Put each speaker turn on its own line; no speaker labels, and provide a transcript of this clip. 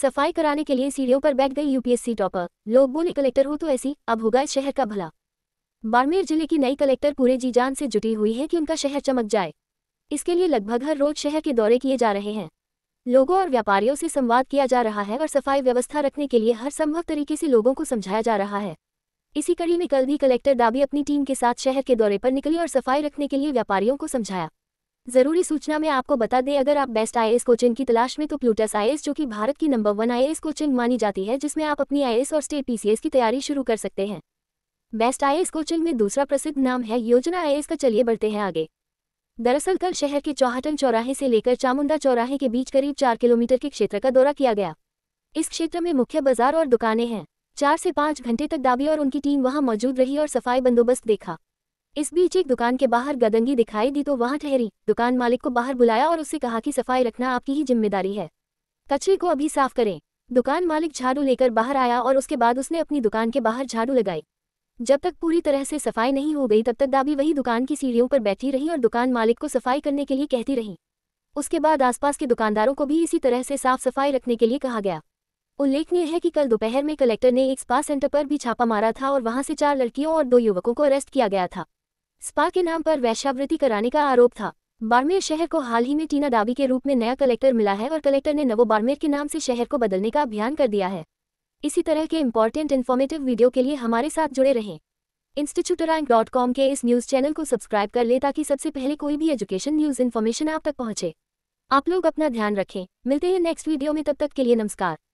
सफाई कराने के लिए सीढ़ियों पर बैठ गई यूपीएससी टॉपर लोग बोले कलेक्टर हो तो ऐसी अब होगा इस शहर का भला बाड़मेर जिले की नई कलेक्टर पूरे जी जान से जुटी हुई है कि उनका शहर चमक जाए इसके लिए लगभग हर रोज शहर के दौरे किए जा रहे हैं लोगों और व्यापारियों से संवाद किया जा रहा है और सफाई व्यवस्था रखने के लिए हर संभव तरीके से लोगों को समझाया जा रहा है इसी कड़ी में कल भी कलेक्टर दाबी अपनी टीम के साथ शहर के दौरे पर निकली और सफाई रखने के लिए व्यापारियों को समझाया जरूरी सूचना में आपको बता दें अगर आप बेस्ट आई कोचिंग की तलाश में तो प्लूटस आई जो कि भारत की नंबर वन आई कोचिंग मानी जाती है जिसमें आप अपनी आई और स्टेट पी की तैयारी शुरू कर सकते हैं बेस्ट आई कोचिंग में दूसरा प्रसिद्ध नाम है योजना आई का चलिए बढ़ते हैं आगे दरअसल कल शहर के चौहाटन चौराहे से लेकर चामुंडा चौराहे के बीच करीब चार किलोमीटर के क्षेत्र का दौरा किया गया इस क्षेत्र में मुख्य बाजार और दुकानें हैं चार से पाँच घंटे तक दाबी और उनकी टीम वहां मौजूद रही और सफाई बंदोबस्त देखा इस बीच एक दुकान के बाहर गदंगी दिखाई दी तो वहां ठहरी दुकान मालिक को बाहर बुलाया और उससे कहा कि सफाई रखना आपकी ही जिम्मेदारी है कचरे को अभी साफ करें दुकान मालिक झाड़ू लेकर बाहर आया और उसके बाद उसने अपनी दुकान के बाहर झाड़ू लगाई जब तक पूरी तरह से सफाई नहीं हो गई तब तक दाबी वही दुकान की सीढ़ियों पर बैठी रही और दुकान मालिक को सफाई करने के लिए कहती रही उसके बाद आसपास के दुकानदारों को भी इसी तरह से साफ सफाई रखने के लिए कहा गया उल्लेखनीय है कि कल दोपहर में कलेक्टर ने एक स्पा सेंटर पर भी छापा मारा था और वहां से चार लड़कियों और दो युवकों को अरेस्ट किया गया था स्पा के नाम पर वैश्यावृत्ति कराने का आरोप था बाड़मेर शहर को हाल ही में टीना डाबी के रूप में नया कलेक्टर मिला है और कलेक्टर ने नवो बाड़मेर के नाम से शहर को बदलने का अभियान कर दिया है इसी तरह के इम्पॉर्टेंट इन्फॉर्मेटिव वीडियो के लिए हमारे साथ जुड़े रहें इंस्टीट्यूट डॉट कॉम के इस न्यूज़ चैनल को सब्सक्राइब कर लें ताकि सबसे पहले कोई भी एजुकेशन न्यूज़ इन्फॉर्मेशन आप तक पहुँचे आप लोग अपना ध्यान रखें मिलते हैं नेक्स्ट वीडियो में तब तक के लिए नमस्कार